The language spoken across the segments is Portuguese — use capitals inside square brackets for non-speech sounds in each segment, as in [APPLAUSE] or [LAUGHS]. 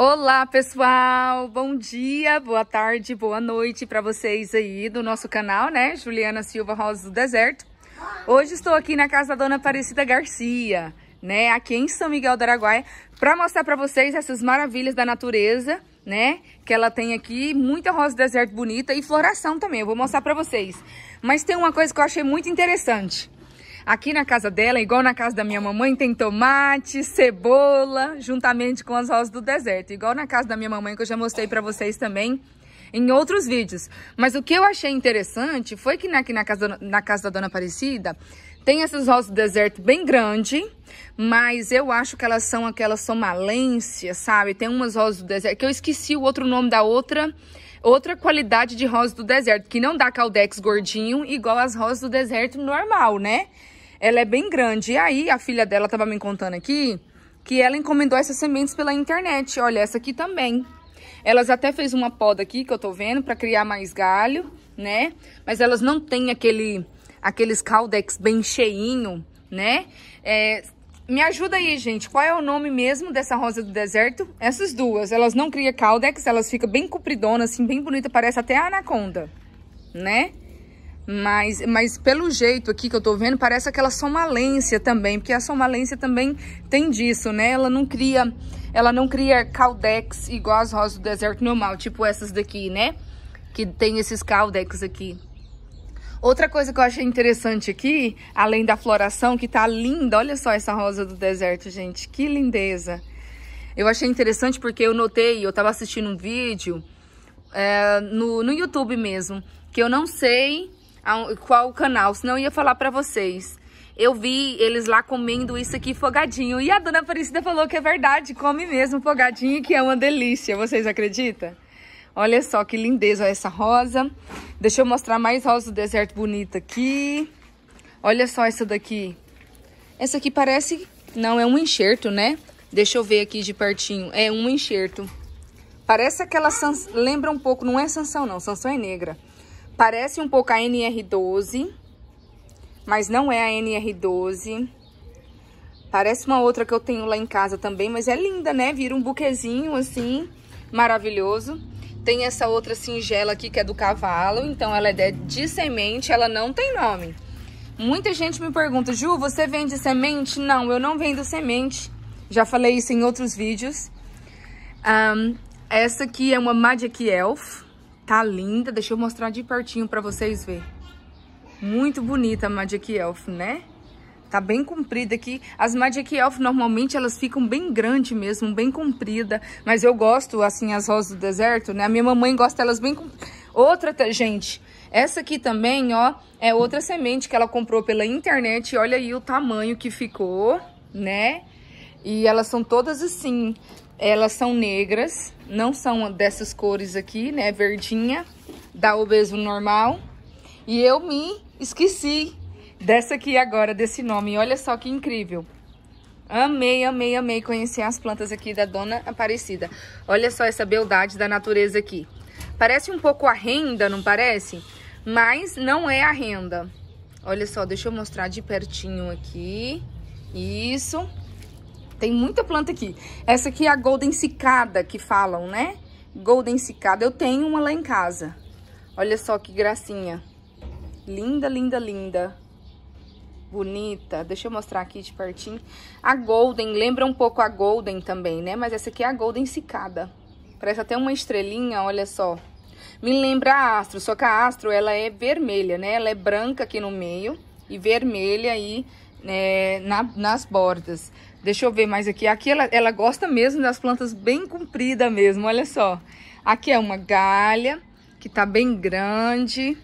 Olá, pessoal! Bom dia, boa tarde, boa noite para vocês aí do nosso canal, né? Juliana Silva Rosa do Deserto. Hoje estou aqui na casa da Dona Aparecida Garcia, né? Aqui em São Miguel do Araguaia, para mostrar para vocês essas maravilhas da natureza, né? Que ela tem aqui, muita rosa do deserto bonita e floração também, eu vou mostrar para vocês. Mas tem uma coisa que eu achei muito interessante. Aqui na casa dela, igual na casa da minha mamãe, tem tomate, cebola, juntamente com as rosas do deserto. Igual na casa da minha mamãe, que eu já mostrei para vocês também em outros vídeos. Mas o que eu achei interessante foi que aqui na casa, na casa da Dona Aparecida tem essas rosas do deserto bem grande, mas eu acho que elas são aquelas somalências, sabe? Tem umas rosas do deserto, que eu esqueci o outro nome da outra, outra qualidade de rosa do deserto, que não dá caldex gordinho igual as rosas do deserto normal, né? ela é bem grande. E aí, a filha dela estava me contando aqui que ela encomendou essas sementes pela internet. Olha, essa aqui também. Elas até fez uma poda aqui, que eu tô vendo, para criar mais galho, né? Mas elas não têm aquele, aqueles caldex bem cheinho, né? É, me ajuda aí, gente. Qual é o nome mesmo dessa rosa do deserto? Essas duas. Elas não criam caldex, elas ficam bem compridonas, assim, bem bonitas. Parece até a anaconda, né? Mas, mas pelo jeito aqui que eu tô vendo, parece aquela é somalência também, porque a somalência também tem disso, né? Ela não cria, ela não cria caldex igual as rosas do deserto normal, tipo essas daqui, né? Que tem esses caldex aqui. Outra coisa que eu achei interessante aqui, além da floração, que tá linda, olha só essa rosa do deserto, gente, que lindeza. Eu achei interessante porque eu notei, eu tava assistindo um vídeo é, no, no YouTube mesmo, que eu não sei qual o canal, senão ia falar pra vocês. Eu vi eles lá comendo isso aqui fogadinho. E a dona Aparecida falou que é verdade, come mesmo fogadinho, que é uma delícia. Vocês acreditam? Olha só que lindeza essa rosa. Deixa eu mostrar mais rosa do deserto bonita aqui. Olha só essa daqui. Essa aqui parece... Não, é um enxerto, né? Deixa eu ver aqui de pertinho. É um enxerto. Parece aquela... Sans... Lembra um pouco, não é sanção não, sanção é negra. Parece um pouco a NR12, mas não é a NR12. Parece uma outra que eu tenho lá em casa também, mas é linda, né? Vira um buquezinho assim, maravilhoso. Tem essa outra singela aqui que é do cavalo, então ela é de semente, ela não tem nome. Muita gente me pergunta, Ju, você vende semente? Não, eu não vendo semente. Já falei isso em outros vídeos. Um, essa aqui é uma Magic Elf. Tá linda, deixa eu mostrar de pertinho para vocês ver. Muito bonita a Magic Elf, né? Tá bem comprida aqui. As Magic Elf, normalmente, elas ficam bem grande mesmo, bem comprida. Mas eu gosto, assim, as rosas do deserto, né? A minha mamãe gosta elas bem... Outra, gente, essa aqui também, ó, é outra semente que ela comprou pela internet. Olha aí o tamanho que ficou, né? E elas são todas assim, elas são negras, não são dessas cores aqui, né? Verdinha, da obeso normal. E eu me esqueci dessa aqui agora, desse nome. olha só que incrível. Amei, amei, amei conhecer as plantas aqui da Dona Aparecida. Olha só essa beldade da natureza aqui. Parece um pouco a renda, não parece? Mas não é a renda. Olha só, deixa eu mostrar de pertinho aqui. Isso. Tem muita planta aqui. Essa aqui é a golden cicada que falam, né? Golden cicada. Eu tenho uma lá em casa. Olha só que gracinha. Linda, linda, linda. Bonita. Deixa eu mostrar aqui de pertinho. A golden, lembra um pouco a golden também, né? Mas essa aqui é a golden cicada. Parece até uma estrelinha, olha só. Me lembra a astro, só que a astro, ela é vermelha, né? Ela é branca aqui no meio e vermelha aí né, na, nas bordas. Deixa eu ver mais aqui. Aqui ela, ela gosta mesmo das plantas bem compridas mesmo, olha só. Aqui é uma galha, que tá bem grande.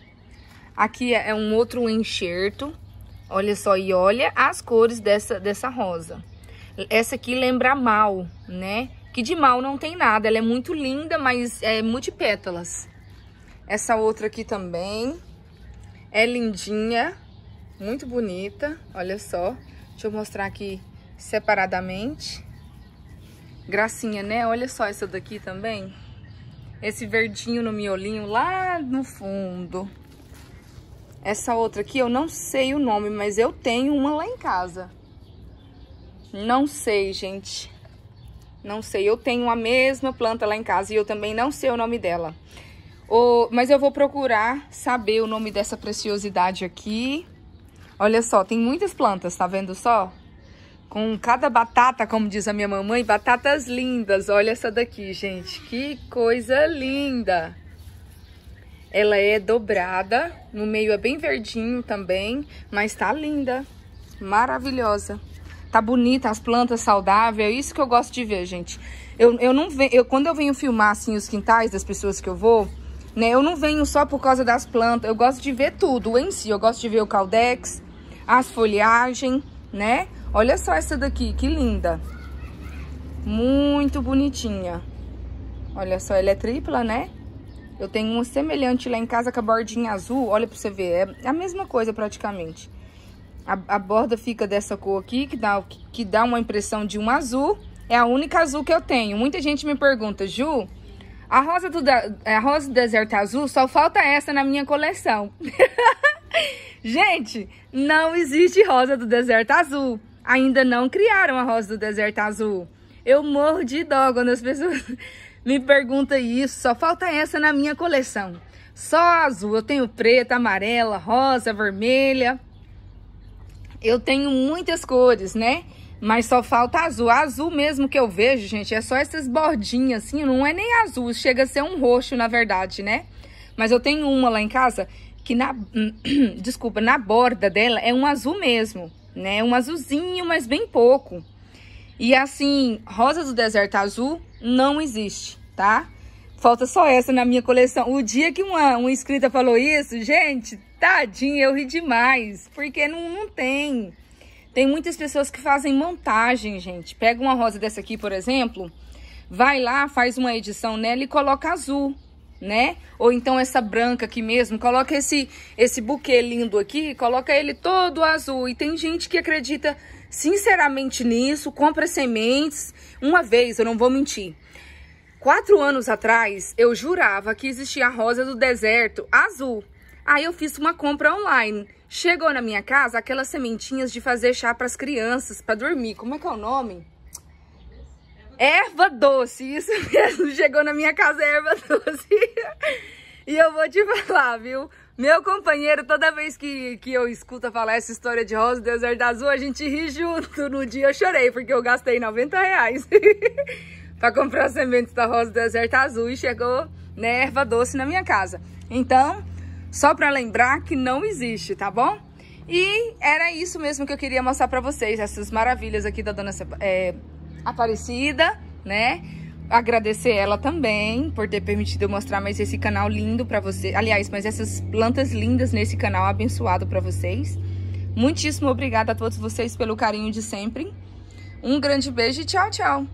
Aqui é, é um outro enxerto. Olha só, e olha as cores dessa, dessa rosa. Essa aqui lembra mal, né? Que de mal não tem nada. Ela é muito linda, mas é multipétalas. Essa outra aqui também é lindinha, muito bonita. Olha só. Deixa eu mostrar aqui separadamente. Gracinha, né? Olha só essa daqui também. Esse verdinho no miolinho lá no fundo. Essa outra aqui eu não sei o nome, mas eu tenho uma lá em casa. Não sei, gente. Não sei. Eu tenho a mesma planta lá em casa e eu também não sei o nome dela. Mas eu vou procurar saber o nome dessa preciosidade aqui. Olha só, tem muitas plantas, tá vendo só? com cada batata, como diz a minha mamãe, batatas lindas. Olha essa daqui, gente, que coisa linda! Ela é dobrada, no meio é bem verdinho também, mas tá linda, maravilhosa. Tá bonita, as plantas saudáveis, é isso que eu gosto de ver, gente. Eu, eu não venho, eu, quando eu venho filmar assim os quintais das pessoas que eu vou, né, eu não venho só por causa das plantas, eu gosto de ver tudo em si, eu gosto de ver o caldex, as folhagens, né? Olha só essa daqui, que linda. Muito bonitinha. Olha só, ela é tripla, né? Eu tenho uma semelhante lá em casa com a bordinha azul. Olha pra você ver, é a mesma coisa praticamente. A, a borda fica dessa cor aqui, que dá, que, que dá uma impressão de um azul. É a única azul que eu tenho. Muita gente me pergunta, Ju, a rosa do, a rosa do deserto azul só falta essa na minha coleção. [LAUGHS] gente, não existe rosa do deserto azul ainda não criaram a rosa do deserto azul. Eu morro de dó quando as pessoas [LAUGHS] me perguntam isso. Só falta essa na minha coleção. Só azul. Eu tenho preta, amarela, rosa, vermelha. Eu tenho muitas cores, né? Mas só falta azul. Azul mesmo que eu vejo, gente, é só essas bordinhas assim. Não é nem azul. Chega a ser um roxo, na verdade, né? Mas eu tenho uma lá em casa que na... [CLEARS THROAT] Desculpa, na borda dela é um azul mesmo né? Um azulzinho, mas bem pouco. E assim, rosa do deserto azul não existe, tá? Falta só essa na minha coleção. O dia que uma, uma inscrita falou isso, gente, tadinha, eu ri demais. Porque não, não tem. Tem muitas pessoas que fazem montagem, gente. Pega uma rosa dessa aqui, por exemplo, vai lá, faz uma edição nela e coloca azul né? Ou então essa branca aqui mesmo, coloca esse, esse buquê lindo aqui, coloca ele todo azul. E tem gente que acredita sinceramente nisso, compra sementes. Uma vez, eu não vou mentir. Quatro anos atrás, eu jurava que existia a rosa do deserto azul. Aí eu fiz uma compra online. Chegou na minha casa aquelas sementinhas de fazer chá para as crianças, para dormir. Como é que é o nome? Erva doce, isso [LAUGHS] mesmo, chegou na minha casa erva doce. e eu vou te falar, viu? Meu companheiro, toda vez que, que eu escuto falar essa história de Rosa deserta Deserto Azul, a gente ri junto. No dia eu chorei, porque eu gastei 90 reais [LAUGHS] pra comprar sementes da Rosa deserta Deserto Azul e chegou né, erva doce na minha casa. Então, só pra lembrar que não existe, tá bom? E era isso mesmo que eu queria mostrar pra vocês, essas maravilhas aqui da Dona... É, Aparecida, né? Agradecer ela também por ter permitido mostrar mais esse canal lindo para você. Aliás, mas essas plantas lindas nesse canal abençoado para vocês. Muitíssimo obrigada a todos vocês pelo carinho de sempre. Um grande beijo e tchau, tchau!